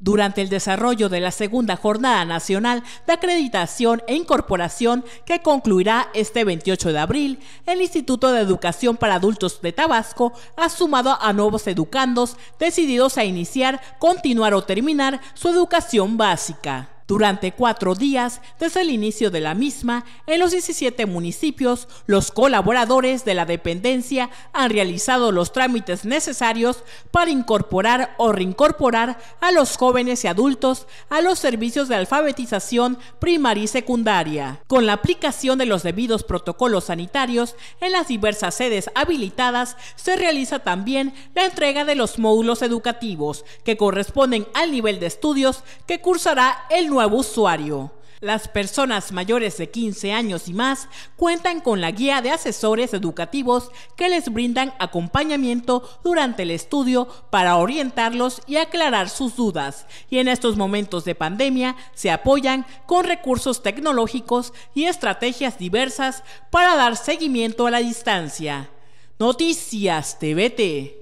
durante el desarrollo de la segunda jornada nacional de acreditación e incorporación que concluirá este 28 de abril, el Instituto de Educación para Adultos de Tabasco ha sumado a nuevos educandos decididos a iniciar, continuar o terminar su educación básica. Durante cuatro días, desde el inicio de la misma, en los 17 municipios, los colaboradores de la dependencia han realizado los trámites necesarios para incorporar o reincorporar a los jóvenes y adultos a los servicios de alfabetización primaria y secundaria, con la aplicación de los debidos protocolos sanitarios en las diversas sedes habilitadas, se realiza también la entrega de los módulos educativos que corresponden al nivel de estudios que cursará el nuevo usuario. Las personas mayores de 15 años y más cuentan con la guía de asesores educativos que les brindan acompañamiento durante el estudio para orientarlos y aclarar sus dudas. Y en estos momentos de pandemia se apoyan con recursos tecnológicos y estrategias diversas para dar seguimiento a la distancia. Noticias TVT.